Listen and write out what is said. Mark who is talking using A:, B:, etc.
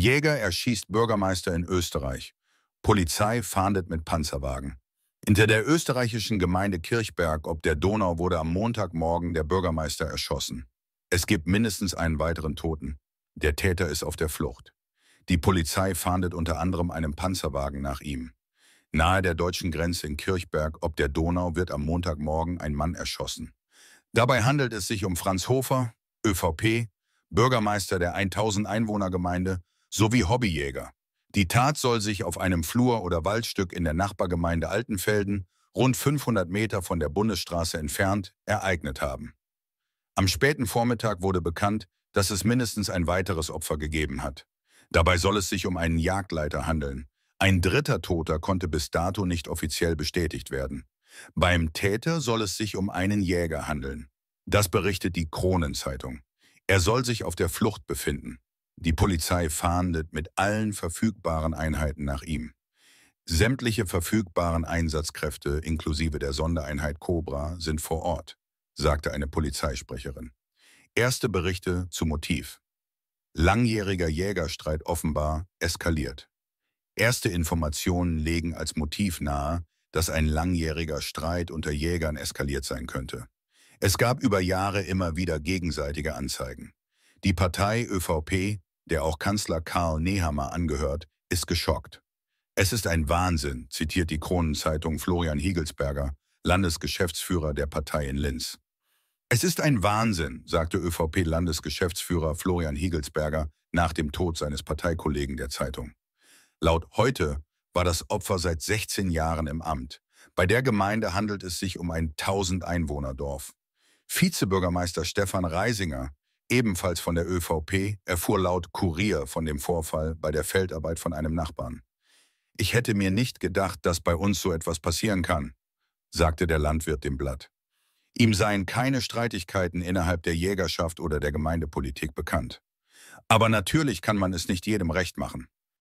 A: Jäger erschießt Bürgermeister in Österreich. Polizei fahndet mit Panzerwagen. Hinter der österreichischen Gemeinde Kirchberg ob der Donau wurde am Montagmorgen der Bürgermeister erschossen. Es gibt mindestens einen weiteren Toten. Der Täter ist auf der Flucht. Die Polizei fahndet unter anderem einem Panzerwagen nach ihm. Nahe der deutschen Grenze in Kirchberg ob der Donau wird am Montagmorgen ein Mann erschossen. Dabei handelt es sich um Franz Hofer, ÖVP, Bürgermeister der 1000-Einwohner-Gemeinde sowie Hobbyjäger. Die Tat soll sich auf einem Flur- oder Waldstück in der Nachbargemeinde Altenfelden, rund 500 Meter von der Bundesstraße entfernt, ereignet haben. Am späten Vormittag wurde bekannt, dass es mindestens ein weiteres Opfer gegeben hat. Dabei soll es sich um einen Jagdleiter handeln. Ein dritter Toter konnte bis dato nicht offiziell bestätigt werden. Beim Täter soll es sich um einen Jäger handeln. Das berichtet die Kronenzeitung. Er soll sich auf der Flucht befinden. Die Polizei fahndet mit allen verfügbaren Einheiten nach ihm. Sämtliche verfügbaren Einsatzkräfte inklusive der Sondereinheit Cobra sind vor Ort, sagte eine Polizeisprecherin. Erste Berichte zu Motiv. Langjähriger Jägerstreit offenbar eskaliert. Erste Informationen legen als Motiv nahe, dass ein langjähriger Streit unter Jägern eskaliert sein könnte. Es gab über Jahre immer wieder gegenseitige Anzeigen. Die Partei ÖVP der auch Kanzler Karl Nehammer angehört, ist geschockt. Es ist ein Wahnsinn, zitiert die Kronenzeitung Florian Hiegelsberger, Landesgeschäftsführer der Partei in Linz. Es ist ein Wahnsinn, sagte ÖVP-Landesgeschäftsführer Florian Hiegelsberger nach dem Tod seines Parteikollegen der Zeitung. Laut heute war das Opfer seit 16 Jahren im Amt. Bei der Gemeinde handelt es sich um ein 1000-Einwohner-Dorf. Vizebürgermeister Stefan Reisinger ebenfalls von der ÖVP, erfuhr laut Kurier von dem Vorfall bei der Feldarbeit von einem Nachbarn. Ich hätte mir nicht gedacht, dass bei uns so etwas passieren kann, sagte der Landwirt dem Blatt. Ihm seien keine Streitigkeiten innerhalb der Jägerschaft oder der Gemeindepolitik bekannt. Aber natürlich kann man es nicht jedem recht machen.